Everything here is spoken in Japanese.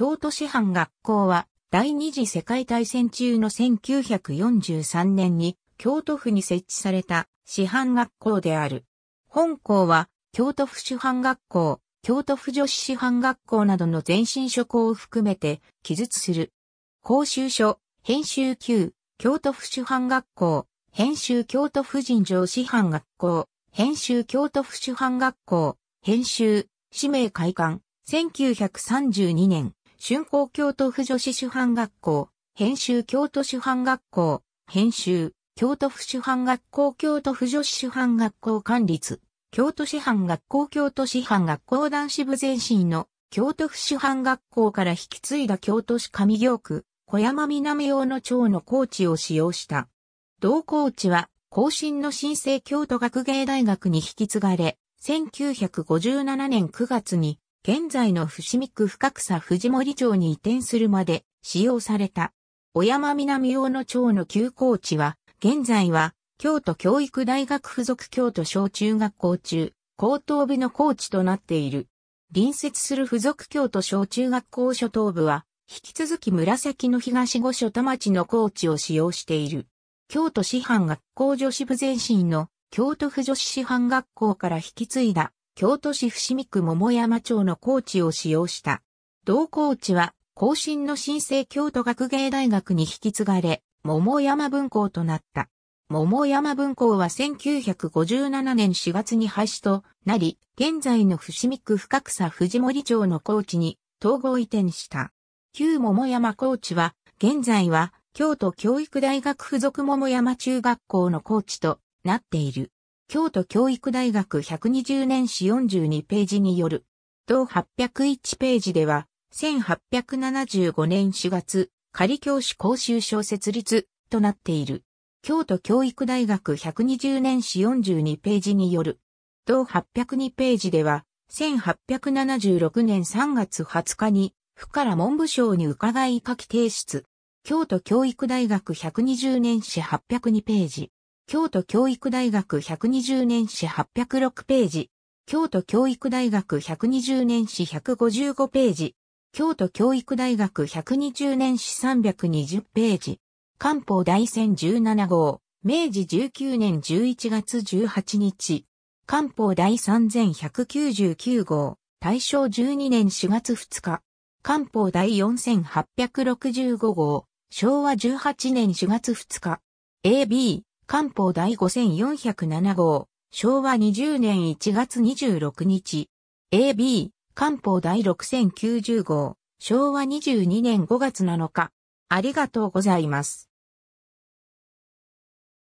京都市販学校は、第二次世界大戦中の1943年に、京都府に設置された師範学校である。本校は、京都府市販学校、京都府女子師範学校などの前身諸校を含めて、記述する。講習所、編集級、京都府市販学校、編集京都府人上師範学校、編集京都府市販学校、編集、氏名開館、1932年。春光京都府女子主犯学校、編集京都主犯学校、編集、京都府主犯学校京都府女子主犯学校管理津、京都市犯学校京都市犯学校男子部前身の京都府主犯学校から引き継いだ京都市上京区、小山南用の町の高地を使用した。同高地は、後進の新生京都学芸大学に引き継がれ、1957年9月に現在の伏見区深草藤森町に移転するまで使用された。小山南用の町の休校地は、現在は、京都教育大学附属京都小中学校中、高等部の校地となっている。隣接する附属京都小中学校初等部は、引き続き紫の東御所田町の校地を使用している。京都師範学校女子部前身の京都府女子師範学校から引き継いだ京都市伏見区桃山町の高地を使用した。同高地は、後進の新生京都学芸大学に引き継がれ、桃山文庫となった。桃山文庫は1957年4月に廃止となり、現在の伏見区深草藤森町の高地に統合移転した。旧桃山高地は、現在は京都教育大学附属桃山中学校の高地となっている。京都教育大学120年史42ページによる、同801ページでは、1875年4月、仮教師講習所設立となっている。京都教育大学120年史42ページによる。同802ページでは、1876年3月20日に、府から文部省に伺い書き提出。京都教育大学120年史802ページ。京都教育大学120年史806ページ、京都教育大学120年史155ページ、京都教育大学120年史320ページ、官報大戦17号、明治19年11月18日、官報第3199号、大正12年4月2日、官報第4865号、昭和18年4月2日、AB、官報第5407号、昭和20年1月26日。AB、官報第6090号、昭和22年5月7日。ありがとうございます。